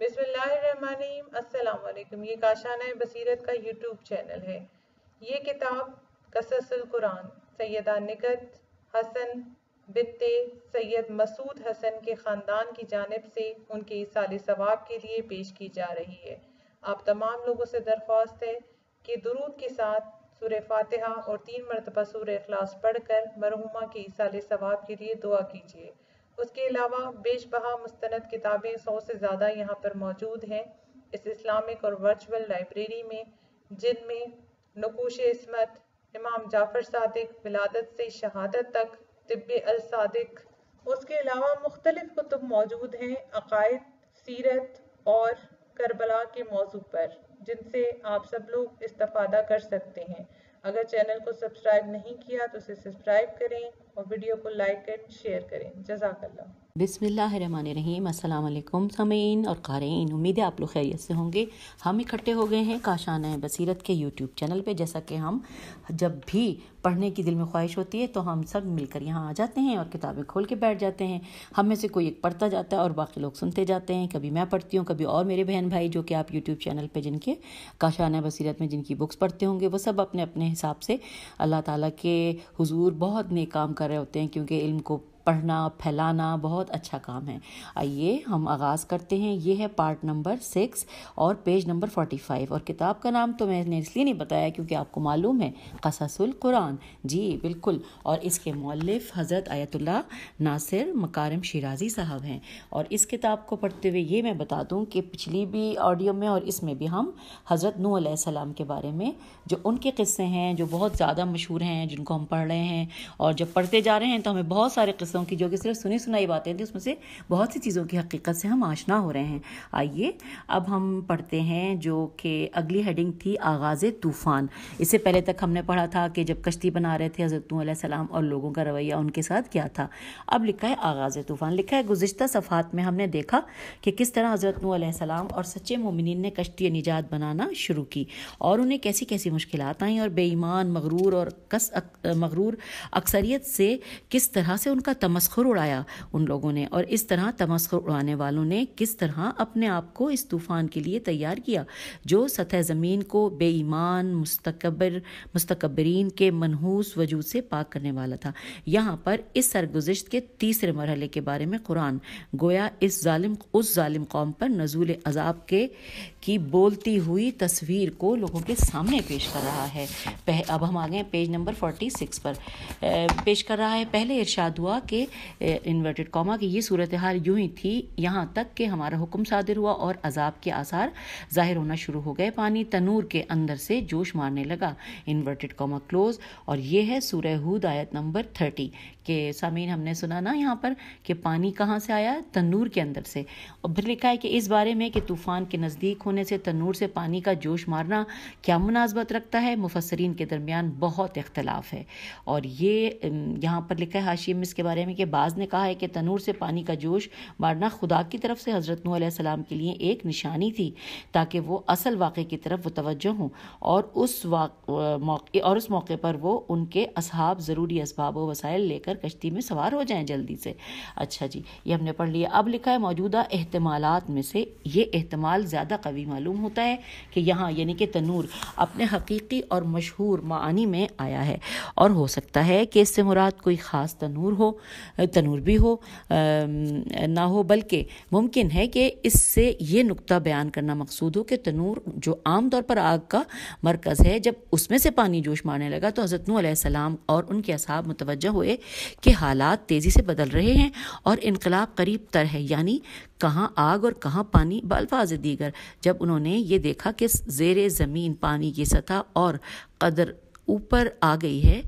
बिस्मिल्लाम ये काशाना बसीरत का YouTube channel है ये किताब कससल कुरान सैदा निकत हसन बित्ते सैयद मसूद हसन के ख़ानदान की जानब से उनके साल सवाब के लिए पेश की जा रही है आप तमाम लोगों से दरख्वास्त है कि दरूद के साथ सूर फातिहा और तीन मरतबा सूर अखलास पढ़कर मरहुमा के साल सवाब के लिए दुआ कीजिए उसके अलावा बेश बहा मुस्तंद किताबें सौ से ज़्यादा यहाँ पर मौजूद हैं इस इस्लामिक और वर्चुअल लाइब्रेरी में जिनमें नकोश इसमत इमाम जाफ़र सदक विलादत से शहादत तक तिब अलसादक उसके अलावा मुख्तलिफ कुतुब मौजूद हैं अकायद सीरत और करबला के मौजू पर जिनसे आप सब लोग इस्तफ़ादा कर सकते हैं अगर चैनल को सब्सक्राइब नहीं किया तो उसे सब्सक्राइब करें और वीडियो को लाइक एंड शेयर करें जजाकल्ला बिसमीम अल्लाम समीन और क़ारीन उम्मीद है आप लोग खैरियत से होंगे हम इकट्ठे हो गए हैं काशाना बसीरत के यूट्यूब चैनल पे जैसा कि हम जब भी पढ़ने की दिल में ख्वाहिश होती है तो हम सब मिलकर यहाँ आ जाते हैं और किताबें खोल के बैठ जाते हैं हम में से कोई एक पढ़ता जाता है और बाकी लोग सुनते जाते हैं कभी मैं पढ़ती हूँ कभी और मेरे बहन भाई जो कि आप यूट्यूब चैनल पर जिनके काशाना बसीरत में जिनकी बुक्स पढ़ते होंगे वो सब अपने अपने हिसाब से अल्लाह ताली के हजूर बहुत नेक काम कर कर रहे होते हैं क्योंकि इल्म को पढ़ना फैलाना बहुत अच्छा काम है आइए हम आगाज़ करते हैं ये है पार्ट नंबर सिक्स और पेज नंबर फोर्टी फाइव और किताब का नाम तो मैंने इसलिए नहीं बताया क्योंकि आपको मालूम है कससुल कुरान जी बिल्कुल और इसके मौलफ हज़रत आयतुल्ला नासिर मकारम शिराजी साहब हैं और इस किताब को पढ़ते हुए ये मैं बता दूँ कि पिछली भी ऑडियो में और इसमें भी हम हज़रत नू सलाम के बारे में जो उनके किस्से हैं जो बहुत ज़्यादा मशहूर हैं जिनको हम पढ़ रहे हैं और जब पढ़ते जा रहे हैं तो हमें बहुत सारे किस्से किस्सों की जो कि सिर्फ सुनी सुनाई बातें थी उसमें से बहुत सी चीज़ों की हकीकत से हम आशना हो रहे हैं आइए अब हम पढ़ते हैं जो कि अगली हेडिंग थी आगाज़ तूफ़ान इससे पहले तक हमने पढ़ा था कि जब कश्ती बना रहे थे हज़रत सलाम और लोगों का रवैया उनके साथ क्या था अब लिखा है आगाज़ तूफ़ान लिखा है गुज्त सफ़ात में हमने देखा कि किस तरह हज़रत सलाम और सच्चे मोमिन ने कश्ती निजात बनाना शुरू की और उन्हें कैसी कैसी मुश्किल आईं और बेईमान मगरूर और कस अक, मगरूर अक्सरियत से किस तरह से उनका तमस्खर उड़ाया उन लोगों ने और इस तरह तमस्खर उड़ाने वालों ने किस तरह अपने आप को इस तूफ़ान के लिए तैयार किया जो सतह ज़मीन को बेईमान मुस्तकबर मुस्तकबरीन के मनहूस वजूद से पाक करने वाला था यहाँ पर इस सरगुजश्त के तीसरे मरहले के बारे में कुरान गोया इस जालिम उस जालिम कौम पर नजूल अजाब के की बोलती हुई तस्वीर को लोगों के सामने पेश कर रहा है अब हम आ गए पेज नंबर फोर्टी सिक्स पर पेश कर रहा है पहले इर्शाद हुआ कि के इन्वर्टेड कॉमा की ये सूरत हाल यूं ही थी यहाँ तक कि हमारा हुक्म सादिर हुआ और अजाब के आसार ज़ाहिर होना शुरू हो गए पानी तनूर के अंदर से जोश मारने लगा इन्वर्टेड कॉमा क्लोज और यह है सूरह हूद आयत नंबर थर्टी के सामीन हमने सुना ना यहाँ पर कि पानी कहाँ से आया तनूर के अंदर से और फिर लिखा है कि इस बारे में कि तूफ़ान के नज़दीक होने से तनूर से पानी का जोश मारना क्या मुनासबत रखता है मुफसरीन के दरमियान बहुत इख्तलाफ है और ये यहाँ पर लिखा है हाशिम इसके बारे में प्रेमी के बाज ने कहा है कि तनूर से पानी का जोश मारना खुदा की तरफ से हज़रत नूसम के लिए एक निशानी थी ताकि वो असल वाक़े की तरफ मुतवज हों और उस मौके और उस मौके पर वो उनके असहाब ज़रूरी इसबाब वसाइल लेकर कश्ती में सवार हो जाएँ जल्दी से अच्छा जी ये हमने पढ़ लिया अब लिखा है मौजूदा अहतमालत में से ये अहतमाल ज़्यादा कवि मालूम होता है कि यहाँ यानी कि तनूर अपने हकीकी और मशहूर मानी में आया है और हो सकता है कि इससे मुराद कोई ख़ास तनूर हो तनूर भी हो ना हो बल्कि मुमकिन है कि इससे ये नुक्ता बयान करना मकसूद हो कि तनूर जो आम तौर पर आग का मरकज़ है जब उसमें से पानी जोश मारने लगा तो हज़रत नूसम और उनके असाब मुतवज हुए कि हालात तेज़ी से बदल रहे हैं और इनकलाब करीब तर है यानी कहाँ आग और कहाँ पानी बल्फाज दीगर जब उन्होंने ये देखा कि जेर ज़मीन पानी की सतह और कदर ऊपर आ गई है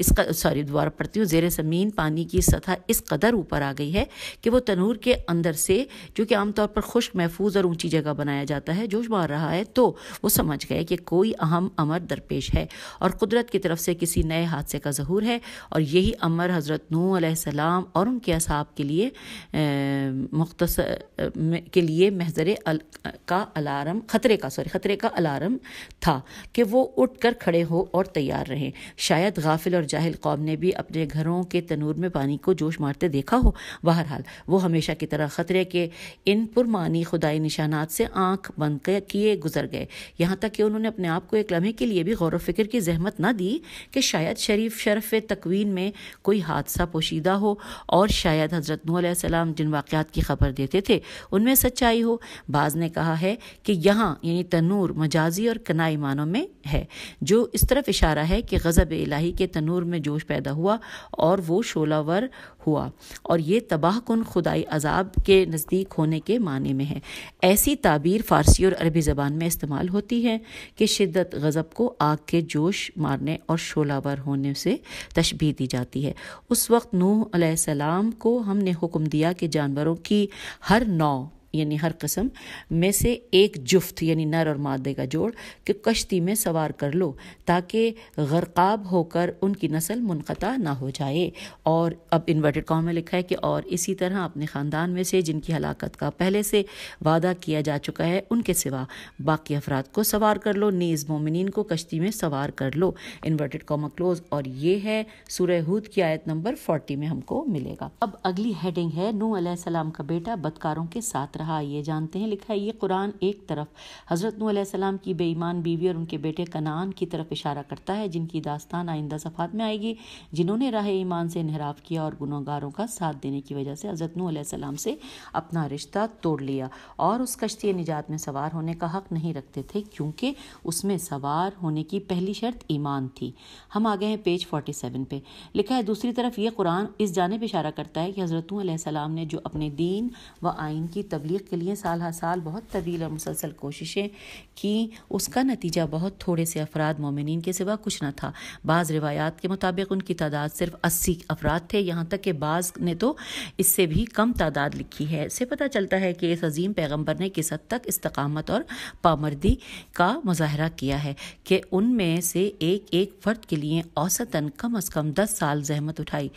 इसका सॉरी दोबारा पढ़ती हूँ ज़ेर ज़मीन पानी की सतह इस कदर ऊपर आ गई है कि वो तनूर के अंदर से जो कि आमतौर पर खुश महफूज और ऊंची जगह बनाया जाता है जोश मार रहा है तो वो समझ गए कि कोई अहम अमर दरपेश है और कुदरत की तरफ से किसी नए हादसे का जहूर है और यही अमर हज़रत नूह और उनके असाब के लिए मुख्तस के लिए महजर का अलार्म ख़तरे का सॉरी ख़तरे का अलार्म था कि वो उठ कर खड़े हो और और तैयार रहें शायद गाफिल और जाहिल कौम ने भी अपने घरों के तनूर में पानी को जोश मारते देखा हो बहरहाल वो हमेशा की तरह ख़तरे के इन पुरमानी खुदाई निशानात से आंख बंद किए गुजर गए यहाँ तक कि उन्होंने अपने आप को एक लम्हे के लिए भी गौर वफिक्र की जहमत ना दी कि शायद शरीफ शरफ तकवीन में कोई हादसा पोशीदा हो और शायद हज़रत नूसम जिन वाक़ात की खबर देते थे उनमें सच्चाई हो बाज ने कहा है कि यहाँ यानी तनूर मजाजी और कनाई मानों में है जो इस तरफ तरफ इशारा है कि गज़ब इलाही के तनूर में जोश पैदा हुआ और वो शोलावर हुआ और ये तबाह कन खुदाई अजाब के नज़दीक होने के माने में है ऐसी ताबीर फ़ारसी और अरबी ज़बान में इस्तेमाल होती है कि शिद्दत गज़ब को आग के जोश मारने और शोलावर होने से तशबी दी जाती है उस वक्त नूह सलाम को हमने हुक्म दिया कि जानवरों की हर नौ यानी हर कसम में से एक जुफ्त यानी नर और मादे का जोड़ कि कश्ती में सवार कर लो ताकि गरकाब होकर उनकी नस्ल मुनक़ा ना हो जाए और अब इन्वर्टेड कॉम में लिखा है कि और इसी तरह अपने ख़ानदान में से जिनकी हलाकत का पहले से वादा किया जा चुका है उनके सिवा बाकी अफराद को सवार कर लो नीज़ मोमिन को कश्ती में सवार कर लो इन्वर्टेड कॉमा क्लोज और ये है सुरहूद की आयत नंबर फोर्टी में हमको मिलेगा अब अगली हेडिंग है नू असलम का बेटा बदकारों के साथ रहा कहा ये जानते हैं लिखा है ये कुरान एक तरफ हज़रत नूसम की बेईमान बीवी और उनके बेटे कनान की तरफ इशारा करता है जिनकी दास्तान आइंदा सफ़ात में आएगी जिन्होंने राह ईमान से इनहराफ किया और गुनागारों का साथ देने की वजह से हज़रत नूसम से अपना रिश्ता तोड़ लिया और उस कश्ती निजात में सवार होने का हक नहीं रखते थे क्योंकि उसमें सवार होने की पहली शर्त ईमान थी हम आ गए हैं पेज सेवन पे लिखा है दूसरी तरफ ये कुरान इस जानब इशारा करता है कि हज़रत ने जो अपने दीन व आइन की तबीयत तबलीग के लिए साल हर साल बहुत तवील और मुसलसल कोशिशें की उसका नतीजा बहुत थोड़े से अफराद मोमिन के सिवा कुछ न था बाज़ रिवायात के मुताबिक उनकी तादाद सिर्फ अस्सी अफराद थे यहाँ तक कि बाज़ ने तो इससे भी कम तादाद लिखी है इससे पता चलता है कि इस अजीम पैगम्बर ने किस हद तक इस्तकामत और पामर्दी का मुजाहरा किया है कि उनमें से एक एक फ़र्द के लिए औसतन कम अज़ कम दस साल जहमत उठाई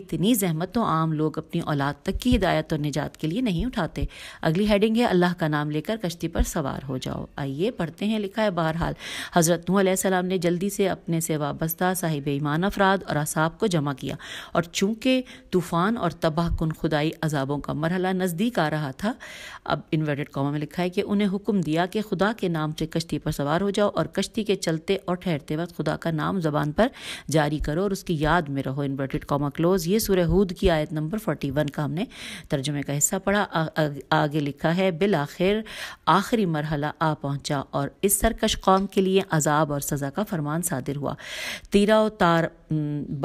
इतनी जहमत तो आम लोग अपनी औलाद तक की हिदायत और निजात के लिए नहीं उठाते अगली हेडिंग है अल्लाह का नाम लेकर कश्ती पर सवार हो जाओ आइए पढ़ते हैं लिखा है बहरहाल हज़रत नूसम ने जल्दी से अपने से वाबस्ता साहिब ईमान अफराद और असाब को जमा किया और चूंकि तूफ़ान और तबाह कन खुदाई अजाबों का मरहला नज़दीक आ रहा था अब इन्वर्टेड कॉमा में लिखा है कि उन्हें हुक्म दिया कि खुदा के नाम से कश्ती पर सवार हो जाओ और कश्ती के चलते और ठहरते वक्त खुदा का नाम जबान पर जारी करो और उसकी याद में रहो इन्वर्टेड कॉमा क्लोज ये सुरहूद की आयत नंबर फोर्टी वन का हमने तर्जुमे का हिस्सा पढ़ा आगे लिखा है बिल आखिर आखिरी मरहला आ पहुंचा और इस सरकश कौम के लिए अजाब और सज़ा का फरमान सादिर हुआ तीरा और तार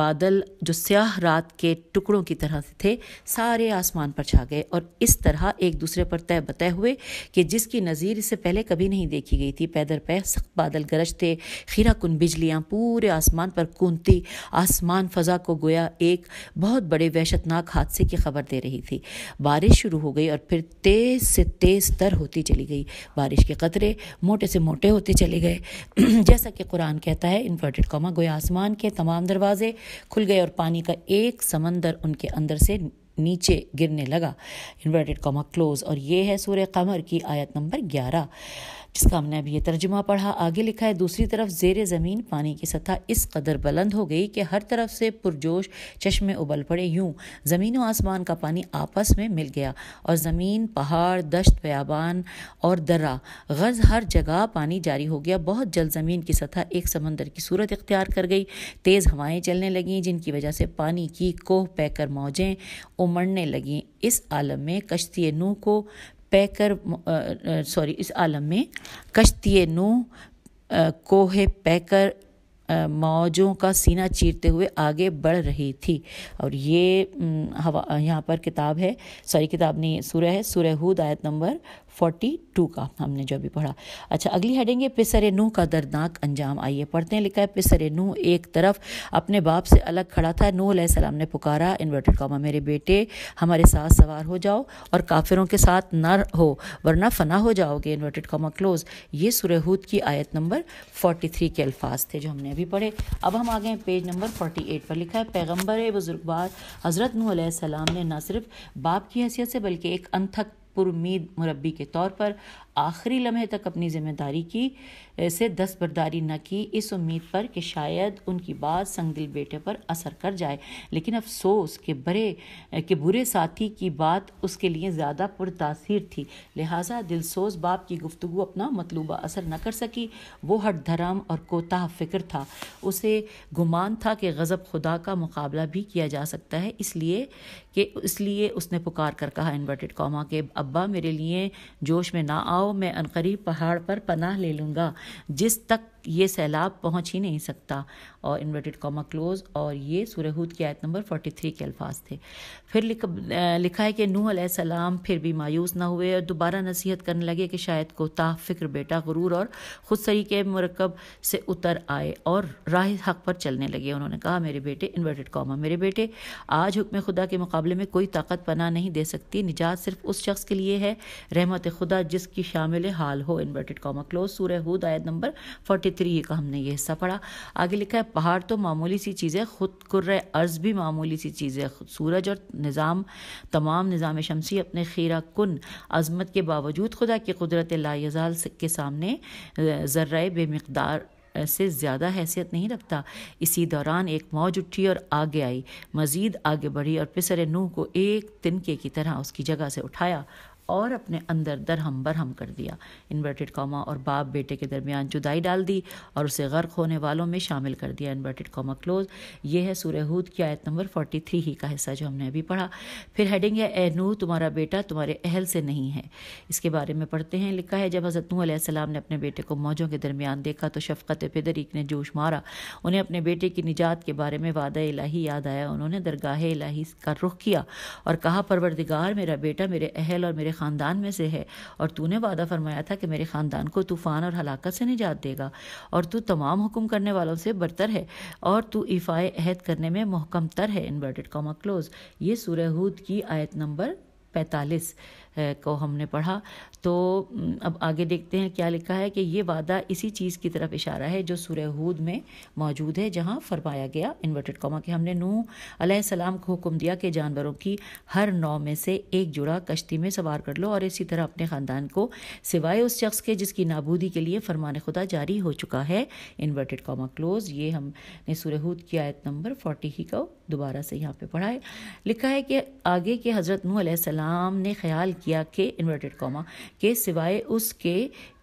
बादल जो स्याह रात के टुकड़ों की तरह से थे सारे आसमान पर छा गए और इस तरह एक दूसरे पर तय बतय हुए कि जिसकी नज़ीर इससे पहले कभी नहीं देखी गई थी पैदर पै सख्त बादल गरजते खीरा कन बिजलियाँ पूरे आसमान पर कूदती आसमान फ़जा को गोया एक बहुत बड़े वहशतनाक हादसे की खबर दे रही थी बारिश शुरू हो गई और फिर तेज तेज़ से तेज़ तर होती चली गई बारिश के कतरे मोटे से मोटे होते चले गए जैसा कि कुरान कहता है इन्वर्टेड कॉमा गोया आसमान के तमाम दरवाजे खुल गए और पानी का एक समंदर उनके अंदर से नीचे गिरने लगा इन्वर्टेड कॉमा क्लोज और ये है सूर्य कमर की आयत नंबर ग्यारह जिसका हमने अभी यह तर्जुमा पढ़ा आगे लिखा है दूसरी तरफ जेर ज़मीन पानी की सतह इस कदर बुलंद हो गई कि हर तरफ से पुरजोश चश्मे उबल पड़े यूँ ज़मीन व आसमान का पानी आपस में मिल गया और ज़मीन पहाड़ दश्त बयाबान और दर्रा गज़ हर जगह पानी जारी हो गया बहुत जल्द ज़मीन की सतह एक समंदर की सूरत इख्तियार कर गई तेज़ हवाएँ चलने लगें जिनकी वजह से पानी की कोह पैकर मौजें उमड़ने लगें इस आलम में कश्ती नूह को पैकर सॉरी इस आलम में कश्ती नू कोहे पैकर मौजों का सीना चीरते हुए आगे बढ़ रही थी और ये हवा यहाँ पर किताब है सॉरी किताब नहीं सूर्य है सूर्य हूद आयत नंबर फोर्टी टू का हमने जो अभी पढ़ा अच्छा अगली हेडिंग है नू का दर्दनाक अंजाम आइए पढ़ते हैं लिखा है पिसरे नू एक तरफ अपने बाप से अलग खड़ा था नू सलाम ने पुकारा इन्वर्टेड कॉमा मेरे बेटे हमारे साथ सवार हो जाओ और काफिरों के साथ न हो वरना फना हो जाओगे इन्वर्टेड कॉमा क्लोज ये सुरहूद की आयत नंबर फोर्टी थ्री के अल्फाज थे जो हमने अभी पढ़े अब हम आ गए पेज नंबर फोर्टी एट पर लिखा है पैगम्बर बुजुर्गवार हज़रत नू सलाम ने ना सिर्फ बाप की हैसियत से बल्कि एक अनथक पुरुद मुरबी के तौर पर आखिरी लम्हे तक अपनी जिम्मेदारी की से दस्तबरदारी न की इस उम्मीद पर कि शायद उनकी बात संगदिल बेटे पर असर कर जाए लेकिन अफसोस के बड़े के बुरे साथी की बात उसके लिए ज़्यादा पुरतासर थी लिहाजा दिलसोज बाप की गुफ्तु अपना मतलूबा असर न कर सकी वो हट धर्म और कोताह फिक्र था उसे गुमान था कि गज़ब खुदा का मुकाबला भी किया जा सकता है इसलिए कि इसलिए उसने पुकार कर कहा इन्वर्टेड कौमा के अब्बा मेरे लिए जोश में ना आओ आओ मैं अनकरीब पहाड़ पर पनाह ले लूँगा जिस तक ये सैलाब पहुंच ही नहीं सकता और इन्वर्टेड कॉमा क्लोज और ये सुरहूद की आयत नंबर 43 के अल्फाज थे फिर लिख, लिखा है कि नूह सलाम फिर भी मायूस ना हुए और दोबारा नसीहत करने लगे कि शायद कोताह फिक्र बेटा गुरूर और खुद सरी के मरकब से उतर आए और राह हक पर चलने लगे उन्होंने कहा मेरे बेटे इन्वर्टेड कॉमा मेरे बेटे आज हुक्म खुदा के मुकाबले में कोई ताकत पना नहीं दे सकती निजात सिर्फ उस शख्स के लिए है रहमत खुदा जिसकी शामिल हाल हो इन्वर्टेड कॉमा क्लोज सूरह हूद आयत नंबर फोर्टी फितरी का हमने ये हिस्सा पढ़ा आगे लिखा है पहाड़ तो मामूली सी चीज़ है खुद कुर्र अर्ज़ भी मामूली सी चीज़ है सूरज और निज़ाम तमाम निज़ाम शमसी अपने खीरा कन अजमत के बावजूद खुदा की कुदरत लाजाल के सामने ज़र्र बेमकदार से ज़्यादा हैसियत नहीं रखता इसी दौरान एक मौज उठी और आगे आई मज़ीद आगे बढ़ी और पिसर नूह को एक तिनके की तरह उसकी जगह से उठाया और अपने अंदर दरहम बरहम कर दिया इन्वर्टेड कॉमा और बाप बेटे के दरमियान जुदाई डाल दी और उसे गर्क होने वालों में शामिल कर दिया इन्वर्टेड कॉमा क्लोज ये है सूरहूद की आयत नंबर फोर्टी थ्री ही का हिस्सा जो हमने अभी पढ़ा फिर हेडिंग है ए नू तुम्हारा बेटा तुम्हारे अहल से नहीं है इसके बारे में पढ़ते हैं लिखा है जब हज़रत नूह ने अपने बेटे को मौजों के दरमियान देखा तो शफकत पेदरिक ने जोश मारा उन्हें अपने बेटे की निजात के बारे में वादा इलाही याद आया उन्होंने दरगाह इलाही का रुख किया और कहा परवरदिगार मेरा बेटा मेरे अहल और मेरे ख़ानदान में से है और तूने वादा फरमाया था कि मेरे ख़ानदान को तूफ़ान और हलाकत से निजात देगा और तू तमाम हुक्म करने वालों से बरतर है और तू इफ़ाए अहद करने में महकम तर है इन्वर्टेड कॉमा क्लोज ये सूरह हूद की आयत नंबर पैंतालीस को हमने पढ़ा तो हम्म, अब आगे देखते हैं क्या लिखा है कि ये वादा इसी चीज़ की तरफ इशारा है जो सूरह हूद में मौजूद है जहाँ फरमाया गया इन्वर्टेड कॉमा कि हमने नू सलाम को हुक्म दिया कि जानवरों की हर नौ में से एक जुड़ा कश्ती में सवार कर लो और इसी तरह अपने ख़ानदान को सिवाय उस शख्स के जिसकी नाबूदी के लिए फरमान खुदा जारी हो चुका है इन्वर्टेड कॉमा क्लोज ये हमने सूरहूद की आयत नंबर फोर्टी ही को दोबारा से यहाँ पे पढ़ा है लिखा है कि आगे के हज़रत नू सलाम ने ख्याल किया कि इन्वर्टेड कॉमा के सिवाय उसके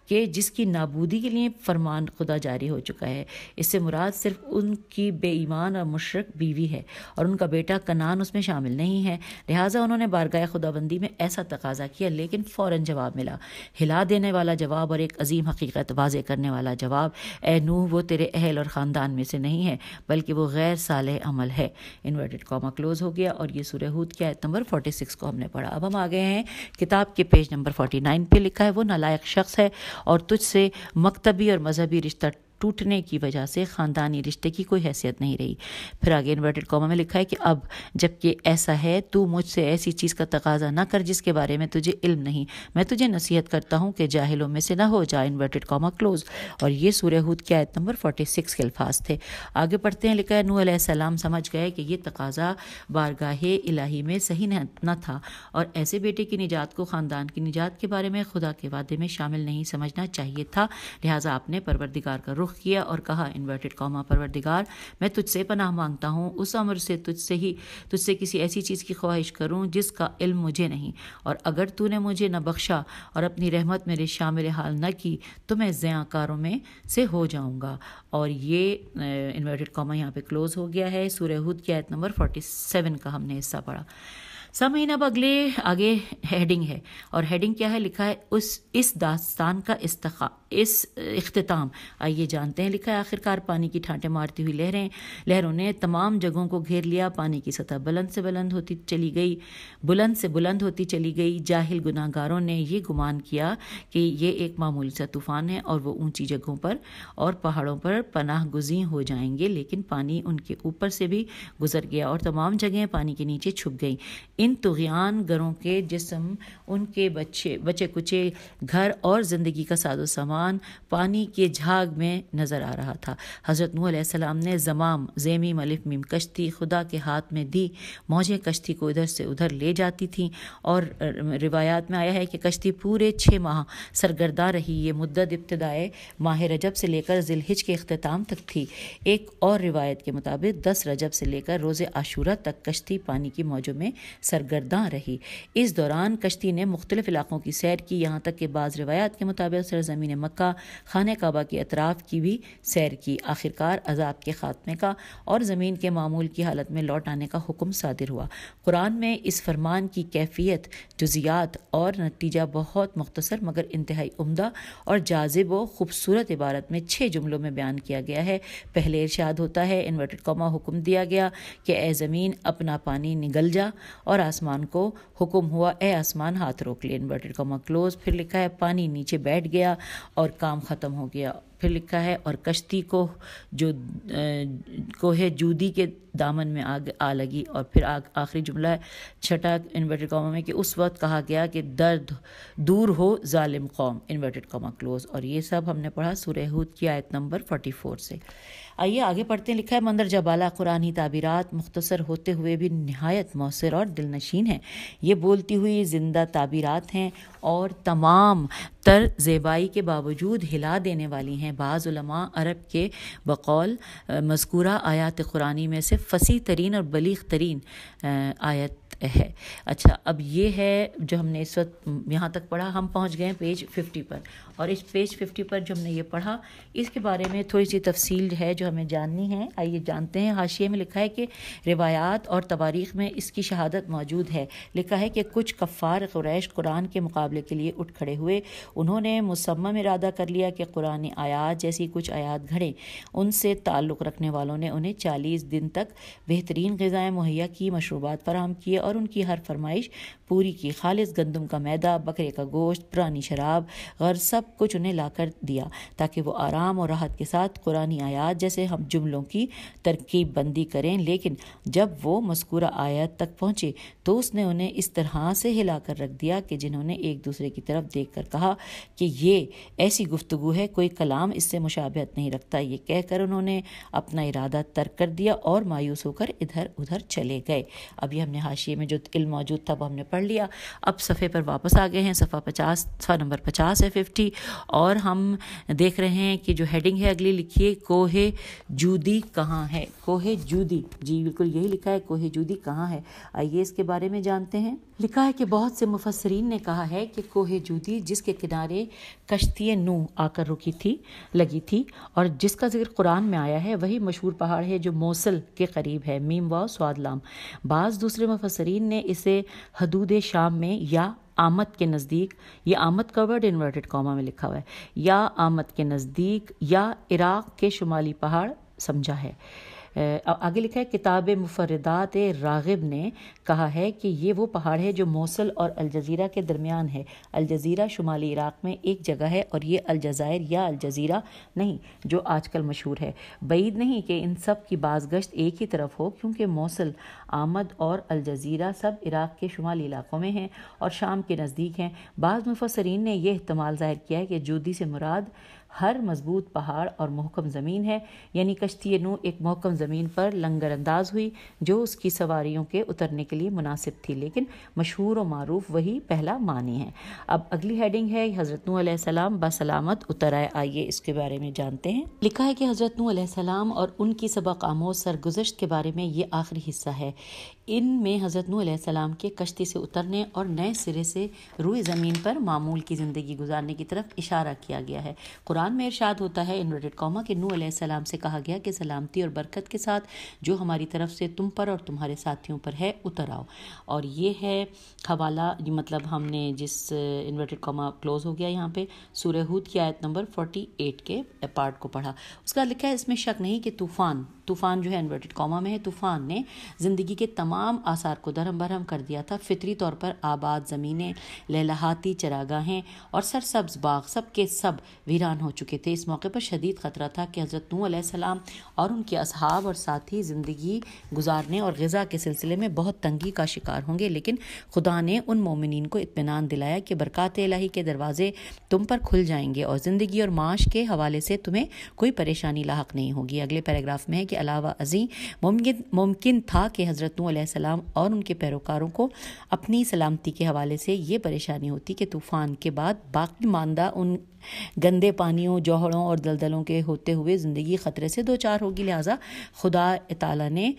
कि जिसकी नाबूदी के लिए फरमान खुदा जारी हो चुका है इससे मुराद सिर्फ उनकी बेईमान और मशरक बीवी है और उनका बेटा कनान उसमें शामिल नहीं है लिहाजा उन्होंने बारगाह खुदाबंदी में ऐसा तकाजा किया लेकिन फ़ौर जवाब मिला हिला देने वाला जवाब और एक अजीम हकीकत वाजे करने वाला जवाब ए नूह वो तेरे अहल और ख़ानदान में से नहीं है बल्कि वो गैर साल अमल है इन्वर्टेड कॉमा क्लोज़ हो गया और ये सूरहूद क्या है नंबर फोर्टी सिक्स को हमने पढ़ा अब हम आ गए हैं किताब के पेज नंबर फोर्टी नाइन पर लिखा है वो नालायक शख्स है और तुझसे मकतबी और मजहबी रिश्ता टूटने की वजह से ख़ानदानी रिश्ते की कोई हैसियत नहीं रही फिर आगे इन्वर्टेड कॉमा में लिखा है कि अब जबकि ऐसा है तू मुझसे ऐसी चीज़ का तकाजा ना कर जिसके बारे में तुझे इल्म नहीं मैं तुझे नसीहत करता हूँ कि जाहिलों में से ना हो जा इन्वर्टेड कॉमा क्लोज और ये सूर्यहूद के आयत नंबर फोर्टी सिक्स के अल्फाज थे आगे पढ़ते हैं लिखा है नू सलाम समझ गए कि ये तकाजा बारगाह इलाही में सही न था और ऐसे बेटे की निजात को ख़ानदान की निजात के बारे में खुदा के वादे में शामिल नहीं समझना चाहिए था लिहाजा आपने परवरदिगार का रुख रुख किया और कहा इन्वर्टेड कॉमा परवरदिगार मैं तुझसे पनाह मांगता हूँ उस अमर से तुझसे ही तुझसे किसी ऐसी चीज़ की ख्वाहिश करूँ जिसका इल्म मुझे नहीं और अगर तूने मुझे न बख्शा और अपनी रहमत मेरे शामिल हाल न की तो मैं ज़याकारों में से हो जाऊँगा और ये इन्वर्टेड कॉमा यहाँ पे क्लोज़ हो गया है सूर्य हूद की आयत नंबर फोर्टी सेवन का हमने हिस्सा पढ़ा सब अब अगले आगे हेडिंग है और हेडिंग क्या है लिखा है उस इस दास्तान का इस्तखा इस अख्ताम आइए जानते हैं लिखा है आखिरकार पानी की ठाटें मारती हुई लहरें लहरों ने तमाम जगहों को घेर लिया पानी की सतह बुलंद से बुलंद होती चली गई बुलंद से बुलंद होती चली गई जाहिल गुनाहगारों ने यह गुमान किया कि ये एक मामूली सा तूफान है और वो ऊंची जगहों पर और पहाड़ों पर पनाह गुजी हो जाएंगे लेकिन पानी उनके ऊपर से भी गुजर गया और तमाम जगह पानी के नीचे छुप गई इन तुगयान गरों के जिसम उनके बच्चे बचे कुचे घर और ज़िंदगी का साजो सामान पानी के झाग में नज़र आ रहा था हज़रत नूसम ने जमाम जेमी मलिफ मीम कश्ती खुदा के हाथ में दी मौजें कश्ती को इधर से उधर ले जाती थीं और रिवायात में आया है कि कश्ती पूरे छः माह सरगर्दा रही ये मुद्दत इब्तदाए माह रजब से लेकर जिलहिज के अख्ताम तक थी एक और रिवायत के मुताबिक दस रजब से लेकर रोज़ आशूरा तक कश्ती पानी की मौजों में सरगर्दां रही इस दौरान कश्ती ने मुख्तलिफ इलाकों की सैर की यहाँ तक कि बाज़ रवायात के मुताबिक सरजमीन मक्का खान काबा के अतराफ़ की भी सैर की आखिरकार अजाब के ख़ात्मे का और ज़मीन के मामूल की हालत में लौट आने का हुक्म सादिर हुआ कुरान में इस फरमान की कैफियत जुजियात और नतीजा बहुत मुख्तसर मगर इंतहाई उमदा और जाजिब व खूबसूरत इबारत में छः जुमलों में बयान किया गया है पहले इरशाद होता है इन्वर्टेड कॉमा हुक्म दिया गया कि ए ज़मीन अपना पानी निगल जा और और आसमान को हुक्म हुआ ए आसमान हाथ रोक ले इन्वर्टेड कॉमा क्लोज फिर लिखा है पानी नीचे बैठ गया और काम ख़त्म हो गया फिर लिखा है और कश्ती को जो कोहे जूदी के दामन में आग आ लगी और फिर आग आखिरी जुमला है छठा इन्वर्टेड कॉमा में कि उस वक्त कहा गया कि दर्द दूर हो ालिम कौम इन्वर्टेड कॉमा क्लोज और ये सब हमने पढ़ा सुरहूद की आयत नंबर फोर्टी फोर से आइए आगे पढ़ते हैं लिखा है मंदर जबाला कुरानी ताबीरत मुख्तसर होते हुए भी नहायत मौसर और दिलनशीन है ये बोलती हुई ज़िंदा ताबीरत हैं और तमाम तर जेबाई के बावजूद हिला देने वाली हैं बाज़ुलमा अरब के बकौल मस्कूरा आयात कुरानी में से फसी तरीन और बलीग तरीन आयत है अच्छा अब ये है जो हमने इस वक्त यहाँ तक पढ़ा हम पहुँच गए पेज फिफ्टी पर और इस पेज फिफ्टी पर जो हमने ये पढ़ा इसके बारे में थोड़ी सी तफसील है जो हमें जाननी है आइए जानते हैं हाशिए में लिखा है कि रिवायात और तबारीख में इसकी शहादत मौजूद है लिखा है कि कुछ कफ़ार क्रैश कुरान के मुकाबले के लिए उठ खड़े हुए उन्होंने मुसम्म इरादा कर लिया कि कुरान आयात जैसी कुछ आयात घड़ें उनसे ताल्लुक़ रखने वालों ने उन्हें चालीस दिन तक बेहतरीन गज़ाएँ मुहैया की मशरूबा फराम किए और और उनकी हर फरमाइश पूरी की खालिश गंदम का मैदा बकरे का गोश्त पुरानी शराब गर्ज सब कुछ उन्हें लाकर दिया ताकि वो आराम और राहत के साथ कुरानी आयात जैसे हम जुमलों की तरकीब बंदी करें लेकिन जब वो मस्कूरा आयत तक पहुँचे तो उसने उन्हें इस तरह से हिला कर रख दिया कि जिन्होंने एक दूसरे की तरफ देख कर कहा कि ये ऐसी गुफ्तु है कोई कलाम इससे मुशाबहत नहीं रखता ये कहकर उन्होंने अपना इरादा तर्क कर दिया और मायूस होकर इधर उधर चले गए अभी हमने हाशिए में जो इल्म मौजूद था वो हमने पढ़ लिया अब सफ़े पर वापस आ गए हैं सफ़ा पचास सफ़ा नंबर पचास है फिफ्टी और हम देख रहे हैं कि जो हेडिंग है अगली लिखी है कोहे जूदी कहाँ है कोहे जूदी जी बिल्कुल यही लिखा है कोहे जूदी कहाँ है आइए इसके बारे में जानते हैं लिखा है कि बहुत से मुफसरीन ने कहा है कि कोहे जूदी जिसके किनारे कश्ती नू आकर रुकी थी लगी थी और जिसका जिक्र कुरान में आया है वही मशहूर पहाड़ है जो मौसल के करीब है मीम वाव स्वाद लाम बाज़ दूसरे मुफसरीन मुफसरीन ने इसे हदूद शाम में या आमद के नज़दीक या आमद का वर्ड इन्वर्टेड कॉमा में लिखा हुआ है या आमद के नज़दीक या इराक़ के शुमाली पहाड़ समझा है आगे लिखा है किताब मुफरदात रागिब ने कहा है कि ये वो पहाड़ है जो मौसल और अलज़ीरा के दरमियान है अलज़ीरा शुमाली इराक़ में एक जगह है और ये अलजायर या अलज़ीरा नहीं जो आजकल मशहूर है बैद नहीं कि इन सब की बाजगश्त एक ही तरफ हो क्योंकि मौसल आमद और अलज़ीरा सब इराक़ के शुमाली इलाक़ों में हैं और शाम के नज़दीक हैं बाज़ मुफसरीन ने यह इतमाल ज़ाहिर किया है कि जूदी से मुराद हर मजबूत पहाड़ और मोहकम ज़मीन है यानी कश्ती नू एक मोहकम ज़मीन पर लंगर अंदाज हुई जो उसकी सवारियों के उतरने के लिए मुनासिब थी लेकिन मशहूर और मरूफ वही पहला मानी है अब अगली हेडिंग है हज़रत नूसम बसलामत उतर आए आइए इसके बारे में जानते हैं लिखा है कि हज़रत नूसम और उनकी सबक आमोज सरगुजश्त के बारे में ये आखिरी हिस्सा है में हज़रत नूसम के कश्ती से उतरने और नए सिरे से रुई ज़मीन पर मामूल की ज़िंदगी गुजारने की तरफ इशारा किया गया है कुरान कुरान में इरशाद होता है इन्वर्टेड कॉमा के नू सलाम से कहा गया कि सलामती और बरकत के साथ जो हमारी तरफ से तुम पर और तुम्हारे साथियों पर है उतर आओ और ये है हवाला मतलब हमने जिस इन्वर्टेड कॉमा क्लोज हो गया यहाँ पे सूरहूद की आयत नंबर फोर्टी एट के पार्ट को पढ़ा उसका लिखा है इसमें शक नहीं कि तूफ़ान तूफ़ान जो है इन्वर्टेड कॉमा में है तूफ़ान ने ज़िंदगी के तमाम आसार को धरम बरहम कर दिया था फितरी तौर पर आबाद ज़मीनें लहलहाती चरागाहें और सरसब्ज बाग सब के सब वीरान हो हो चुके थे इस मौके पर शदीद ख़तरा था कि हज़रत नूह सलाम और उनके असहाब और साथी ज़िंदगी गुजारने और गज़ा के सिलसिले में बहुत तंगी का शिकार होंगे लेकिन खुदा ने उन मोमिन को इतमान दिलाया कि बरक़ात लाही के दरवाज़े तुम पर खुल जाएंगे और ज़िंदगी और माश के हवाले से तुम्हें कोई परेशानी लाक नहीं होगी अगले पैराग्राफ में है कि अलावा अजी मुमकिन मुमकिन था कि हज़रत नूसम और उनके पैरोकारों को अपनी सलामती के हवाले से ये परेशानी होती कि तूफ़ान के बाद बाकी मानदा उन गंदे पानी पानियों जौहड़ों और दलदलों के होते हुए ज़िंदगी ख़तरे से दो चार होगी लिहाजा खुदा ताला ने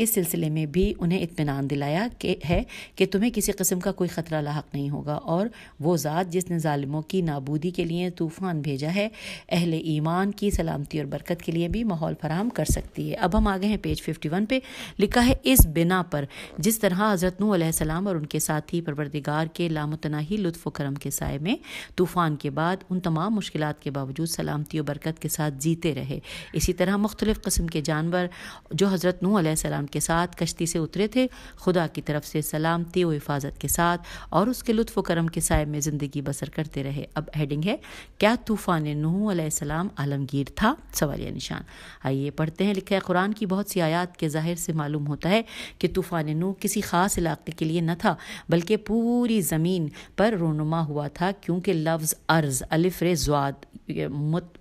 इस सिलसिले में भी उन्हें इतमान दिलाया कि है कि तुम्हें किसी किस्म का कोई ख़तरा लाक नहीं होगा और वो ज़ात जिसने ालमों की नाबूदी के लिए तूफ़ान भेजा है अहल ईमान की सलामती और बरकत के लिए भी माहौल फराम कर सकती है अब हम आगे हैं पेज फिफ्टी वन पर लिखा है इस बिना पर जिस तरह हज़रत नूसम और उनके साथी परवरदिगार के लामतनाही लुफ़ करम के साय में तूफ़ान के बाद उन तमाम मुश्किल के बावजूद सलामती और बरकत के साथ जीते रहे इसी तरह मुख्तलिफ़ कस्म के जानवर जो हज़रत नूसम के साथ कश्ती से उतरे थे खुदा की तरफ से सलामती व हिफाजत के साथ और उसके लुत्फ करम के साय में ज़िंदगी बसर करते रहे अब हेडिंग है क्या तूफ़ान नूसम आलमगीर था सवालिया निशान आइए पढ़ते हैं लिखा है कुरान की बहुत सी आयात के ज़ाहिर से मालूम होता है कि तूफ़ान नूह किसी ख़ास इलाके के लिए न था बल्कि पूरी ज़मीन पर रोनुमा हुआ था क्योंकि लफ्ज़ अर्ज़ अलिफ्र जवाद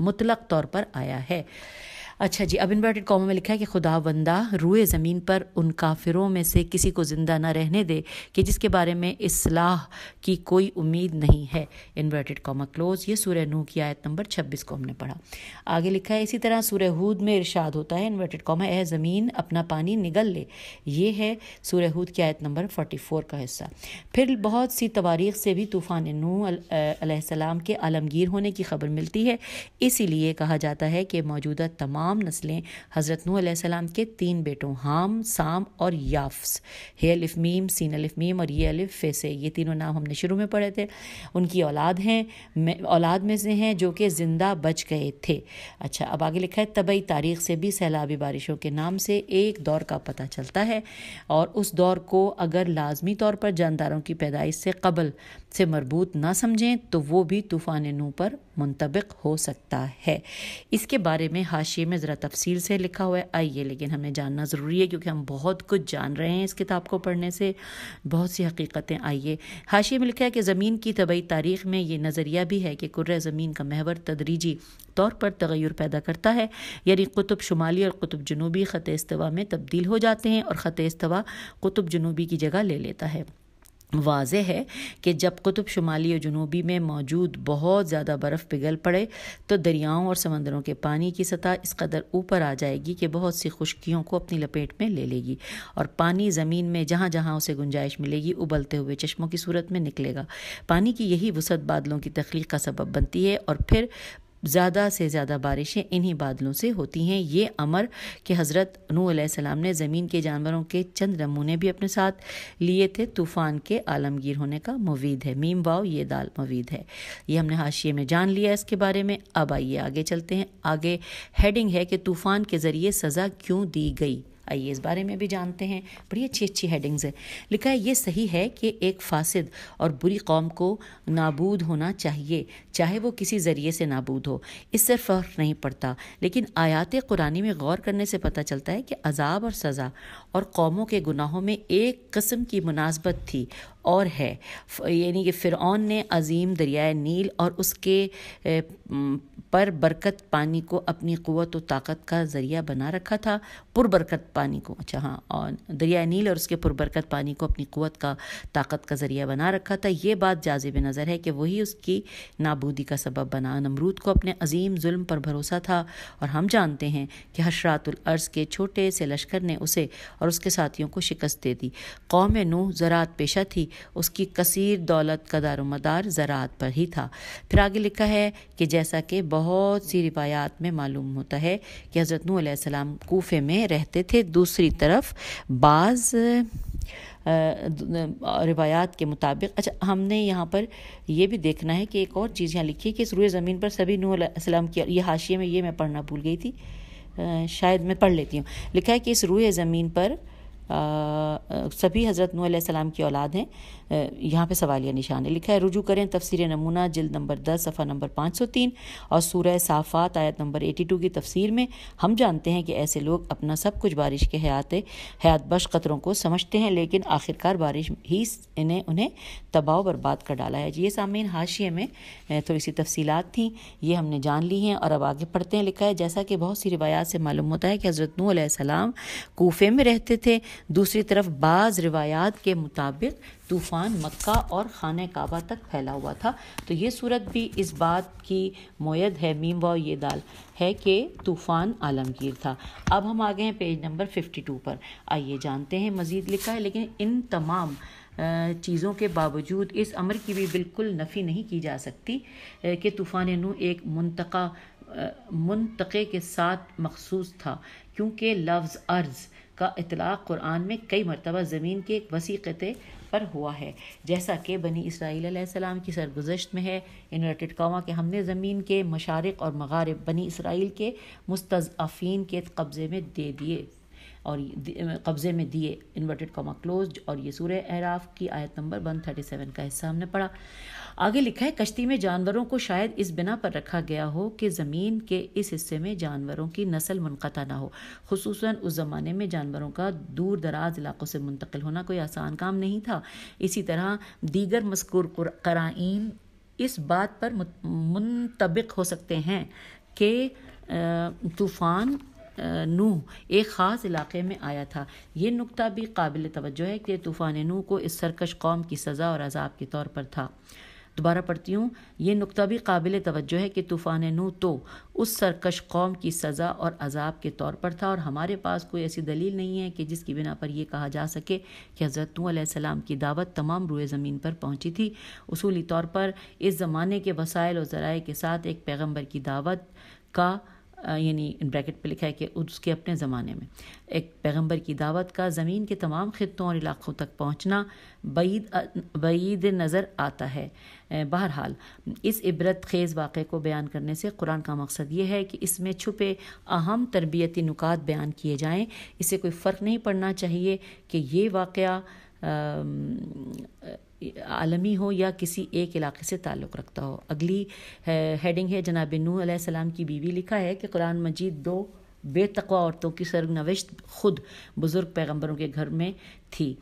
मुतलक तौर पर आया है अच्छा जी अब इन्वर्टेड कॉमो में लिखा है कि खुदा वंदा रुए ज़मीन पर उन काफिरों में से किसी को ज़िंदा ना रहने दे कि जिसके बारे में इसलाह की कोई उम्मीद नहीं है इन्वर्टेड कॉमा क्लोज ये सूर्य नू की आयत नंबर छब्बीस को हमने पढ़ा आगे लिखा है इसी तरह सूर्य हूद में इरशाद होता है इन्वर्टेड कॉमा ए ज़मीन अपना पानी निगल ले ये है सूर्य हूद की आयत नंबर फोर्टी फोर का हिस्सा फिर बहुत सी तवारीख से भी तूफ़ान नूसम के आलमगीर होने की खबर मिलती है इसीलिए कहा जाता है कि मौजूदा तमाम तमाम नस्लें हज़रत नूसम के तीन बेटों हाम साम और याफ्स हे अलिफ मीम सीन अलिफ मीम और ये अलिफ फेसे ये तीनों नाम हमने शुरू में पढ़े थे उनकी औलाद हैं औलाद में से हैं जो कि ज़िंदा बच गए थे अच्छा अब आगे लिखा है तबई तारीख से भी सैलाबी बारिशों के नाम से एक दौर का पता चलता है और उस दौर को अगर लाजमी तौर पर जानदारों की पैदाइश से कबल से मरबूत ना समझें तो वो भी तूफ़ान नू पर मुंतबिक हो सकता है इसके बारे में हाशिए में में ज़रा तफसील से लिखा हुआ है आइए लेकिन हमें जानना ज़रूरी है क्योंकि हम बहुत कुछ जान रहे हैं इस किताब को पढ़ने से बहुत सी हकीकतें आइए हाशिए में लिखा है कि ज़मीन की तबई तारीख में ये नज़रिया भी है कि कुर्र ज़मीन का महवर तदरीजी तौर पर तगैर पैदा करता है यानी कुतुब शुमाली और कुतुब जनूबी ख़त इस्तवा में तब्दील हो जाते हैं और ख़त इस्तवा कुतुब जनूबी की जगह ले लेता है वाज है कि जब कुतुब शुमाली और जनूबी में मौजूद बहुत ज़्यादा बर्फ़ पिघल पड़े तो दरियाओं और समंदरों के पानी की सतह इस कदर ऊपर आ जाएगी कि बहुत सी खुश्कियों को अपनी लपेट में ले लेगी और पानी ज़मीन में जहाँ जहाँ उसे गुंजाइश मिलेगी उबलते हुए चश्मों की सूरत में निकलेगा पानी की यही वसत बादलों की तख्लीक का सबब बनती है और फिर ज़्यादा से ज़्यादा बारिशें इन्हीं बादलों से होती हैं ये अमर कि हज़रत नू सलाम ने ज़मीन के जानवरों के चंद नमूने भी अपने साथ लिए थे तूफ़ान के आलमगीर होने का मवीद है मीम वाव ये दाल मवीद है ये हमने हाशिए में जान लिया इसके बारे में अब आइए आगे चलते हैं आगे हेडिंग है कि तूफ़ान के ज़रिए सज़ा क्यों दी गई आइए इस बारे में भी जानते हैं बड़ी अच्छी अच्छी हेडिंग्स है लिखा है ये सही है कि एक फासिद और बुरी कौम को नाबूद होना चाहिए चाहे वो किसी ज़रिए से नाबूद हो इससे फ़र्क नहीं पड़ता लेकिन आयात कुरानी में गौर करने से पता चलता है कि अजाब और सज़ा और कौमों के गुनाहों में एक कस्म की मुनासबत थी और है यानी कि फ़िरौन ने अजीम दरियाए नील और उसके पर बरकत पानी को अपनी क़वत व ताकत का ज़रिया बना रखा था पुरबरकत पानी को अच्छा हाँ और दरिया नील और उसके पुरबरकत पानी को अपनी क़वत का ताकत का ज़रिया बना रखा था ये बात जाजिब नज़र है कि वही उसकी नाबूदी का सबब बना नमरूद को अपने अजीम जुल्म पर भरोसा था और हम जानते हैं कि हशरातुलर्ज़ के छोटे से लश्कर ने उसे और उसके साथियों को शिकस्त दे दी कौम नूह ज़रात पेशा थी उसकी कसीर दौलत का दारदार ज़रात पर ही था फिर आगे लिखा है कि जैसा कि बहुत सी रिवायात में मालूम होता है कि हज़रत सलाम कोफ़े में रहते थे दूसरी तरफ बाज़ रिवायात के मुताबिक अच्छा हमने यहाँ पर यह भी देखना है कि एक और चीज़ यहाँ लिखी है कि इस रुए ज़मीन पर सभी सलाम की ये हाशिए में ये मैं पढ़ना भूल गई थी शायद मैं पढ़ लेती हूँ लिखा है कि इस रुए ज़मीन पर सभी हज़रत नूसम की औलाद हैं यहाँ पे सवालिया निशान है लिखा है रुजू करें तफसीर नमूना जिल्द नंबर दस सफ़ा नंबर पाँच सौ तीन और सूर साफ़ात आयत नंबर एटी टू की तफसीर में हम जानते हैं कि ऐसे लोग अपना सब कुछ बारिश के हयात हयात बश ख़तरों को समझते हैं लेकिन आखिरकार बारिश ही इन्हें उन्हें तबाह बर्बाद कर डाला है ये सामीन हाशिए में थोड़ी सी तफसीलात थी ये हमने जान ली हैं और अब आगे पढ़ते हैं लिखा है जैसा कि बहुत सी रिवायात से मालूम होता है कि हज़रत नूसम कोफे में रहते थे दूसरी तरफ बाज़ रिवायात के मुताबिक तूफ़ान मक्का और खान काबा तक फैला हुआ था तो ये सूरत भी इस बात की मोयद है मीम व ये दाल है कि तूफ़ान आलमगीर था अब हम आ गए हैं पेज नंबर 52 पर आइए जानते हैं मज़ीद लिखा है लेकिन इन तमाम चीज़ों के बावजूद इस अमर की भी बिल्कुल नफ़ी नहीं की जा सकती कि तूफ़ान नू एक मुंतका मुंतक़े के साथ मखसूस था क्योंकि लफ्ज़ अर्ज़ का इतलाक़ कुरान में कई मरतबा ज़मीन के एक वसी ख़ते पर हुआ है जैसा कि बनी इसराइल की सरगजश्त में है इन्वर्टेड कौमा के हमने ज़मीन के मशारक और मगारब बनी इसराइल के मुस्तफ़ीन के कब्ज़े में दे दिए और कब्ज़े में दिए इन्वर्टेड कॉमा क्लोज और ये सूर्य एराफ की आयत नंबर वन थर्टी सेवन का हिस्सा हमने पढ़ा आगे लिखा है कश्ती में जानवरों को शायद इस बिना पर रखा गया हो कि ज़मीन के इस हिस्से में जानवरों की नस्ल मुनक़ा ना हो खूस उस ज़माने में जानवरों का दूर दराज इलाक़ों से मुंतकिल होना कोई आसान काम नहीं था इसी तरह दीगर मस्कूर कराइन इस बात पर मुंतबिक हो सकते हैं कि तूफ़ान नूह एक ख़ास इलाके में आया था ये नुकता भी काबिल तवज्जो है कि तूफ़ान नूह को इस सरकश कौम की सज़ा और अजाब के तौर पर था दोबारा पढ़ती हूँ ये नुकता भी काबिल तवज्जो है कि तूफ़ान नू तो उस सरकश कौम की सज़ा और अजाब के तौर पर था और हमारे पास कोई ऐसी दलील नहीं है कि जिसकी बिना पर यह कहा जा सके कि हज़रत नूसम की दावत तमाम रुए ज़मीन पर पहुँची थी उसूली तौर पर इस ज़माने के वसायल और ज़राए के साथ एक पैगम्बर की दावत का यानी इन ब्रैकेट पे लिखा है कि उसके अपने ज़माने में एक पैगंबर की दावत का ज़मीन के तमाम खत्ों और इलाक़ों तक पहुँचना बईद बईद नज़र आता है बहरहाल इस इबरत खेज़ वाक़े को बयान करने से कुरान का मकसद ये है कि इसमें छुपे अहम तरबियती नुकात बयान किए जाएँ इसे कोई फ़र्क नहीं पड़ना चाहिए कि ये वाक़ आलमी हो या किसी एक इलाके से ताल्लुक़ रखता हो अगली हेडिंग है जनाब नूह सलाम की बीवी लिखा है कि कुरान मजीद दो बेतकवा औरतों की सरनविश खुद बुज़ुर्ग पैगंबरों के घर में थी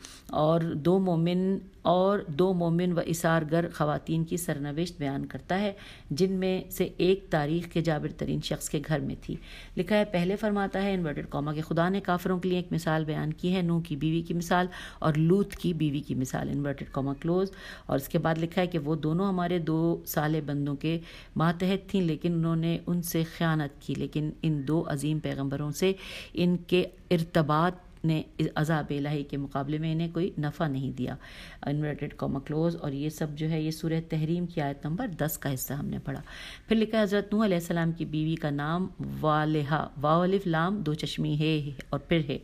और दो मोमिन और दो मोमिन व इसारगर ख़वातीन की सरनवेश बयान करता है जिनमें से एक तारीख के जाबिर तरीन शख्स के घर में थी लिखा है पहले फरमाता है इन्वर्टेड कॉमा के खुदा ने काफरों के लिए एक मिसाल बयान की है नू की बीवी की मिसाल और लूत की बीवी की मिसाल इन्वर्टेड कॉमा क्लोज और इसके बाद लिखा है कि वो दोनों हमारे दो साल बंदों के मातहत थीं लेकिन उन्होंने उनसे ख़्यात की लेकिन इन दो अजीम पैगम्बरों से इनके इरतबात ने अजाब लाही के मुकाबले में इन्हें कोई नफ़ा नहीं दिया इन्वर्टेड कॉमा क्लोज और ये सब जो है ये सूर तहरीम की आयत नंबर दस का हिस्सा हमने पढ़ा फिर लिखा है हज़रत नू सलाम की बीवी का नाम वालहा वालिफ लाम दो चश्मी है और फिर है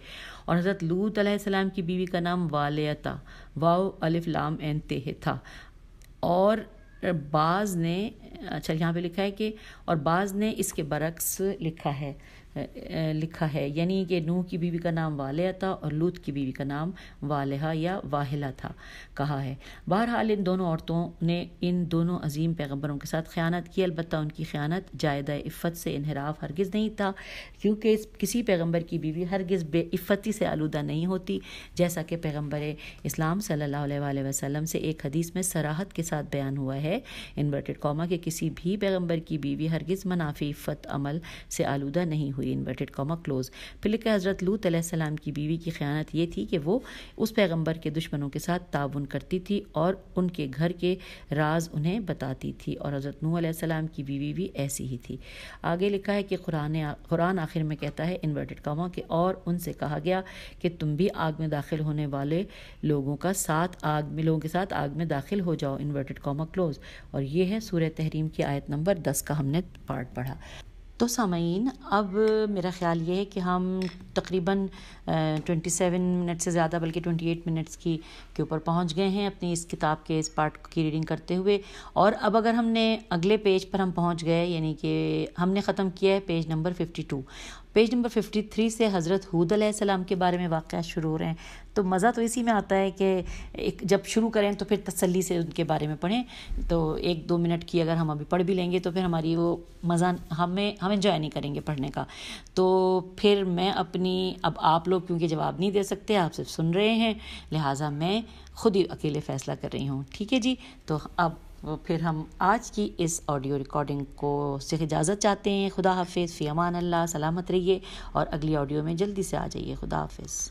और हज़रत लूत सलाम की बीवी का नाम वालता वाओ अलिफ लाम एन ते था और बाज़ ने अच्छा यहाँ पे लिखा है कि और बाज़ ने इसके बरक्स लिखा है लिखा है यानी कि नूह की बीवी का नाम वालिया था और लूत की बीवी का नाम वालहा या वाहिला था कहा है बहरहाल इन दोनों औरतों ने इन दोनों अजीम पैगम्बरों के साथ ख़यानत की अलबत् उनकी ख़यानत जायदा इफ़त से इनहराफ हरगज़ नहीं था क्योंकि किसी पैगम्बर की बीवी हरगज़ बेइफ़ती से आलूदा नहीं होती जैसा कि पैगम्बर इस्लाम सल्ला वसम से एक हदीस में सराहत के साथ बयान हुआ है इन्वर्टेड कौमा के किसी भी पैगम्बर की बीवी हर हरगिज़ मनाफी फ़त अमल से आलूदा नहीं हुई इन्वर्टेड कॉमा क्लोज फिर लिखा हज़रत लूत सलाम की बीवी की ख़यानत ये थी कि वो उस पैगम्बर के दुश्मनों के साथ ताउन करती थी और उनके घर के राज उन्हें बताती थी और हज़रत नू सलाम की बीवी भी ऐसी ही थी आगे लिखा है कि कुरान कुरान आखिर में कहता है इन्वर्टेड कॉमा के और उनसे कहा गया कि तुम भी आग में दाखिल होने वाले लोगों का साथ आग में लोगों के साथ आग में दाखिल हो जाओ इन्वर्टेड कॉमा क्लोज और ये है सूर्य तहरीम की आयत नंबर दस का हमने पार्ट पढ़ा तो सामीन अब मेरा ख्याल ये है कि हम तकरीबन 27 मिनट से ज़्यादा बल्कि 28 मिनट्स की के ऊपर पहुंच गए हैं अपनी इस किताब के इस पार्ट की रीडिंग करते हुए और अब अगर हमने अगले पेज पर हम पहुंच गए यानी कि हमने ख़त्म किया है पेज नंबर 52 पेज नंबर 53 से हज़रत हूद सलाम के बारे में वाक़ शुरू हो रहे हैं तो मज़ा तो इसी में आता है कि एक जब शुरू करें तो फिर तसल्ली से उनके बारे में पढ़ें तो एक दो मिनट की अगर हम अभी पढ़ भी लेंगे तो फिर हमारी वो मज़ा हमें हम इन्जॉय नहीं करेंगे पढ़ने का तो फिर मैं अपनी अब आप लोग क्योंकि जवाब नहीं दे सकते आप सिर्फ सुन रहे हैं लिहाजा मैं खुद ही अकेले फ़ैसला कर रही हूँ ठीक है जी तो अब वो फिर हम आज की इस ऑडियो रिकॉर्डिंग को से इजाज़त चाहते हैं खुदा हाफिज़ फ़ी अमान अल्लाह सलामत रहिए और अगली ऑडियो में जल्दी से आ जाइए खुदा हाफिज़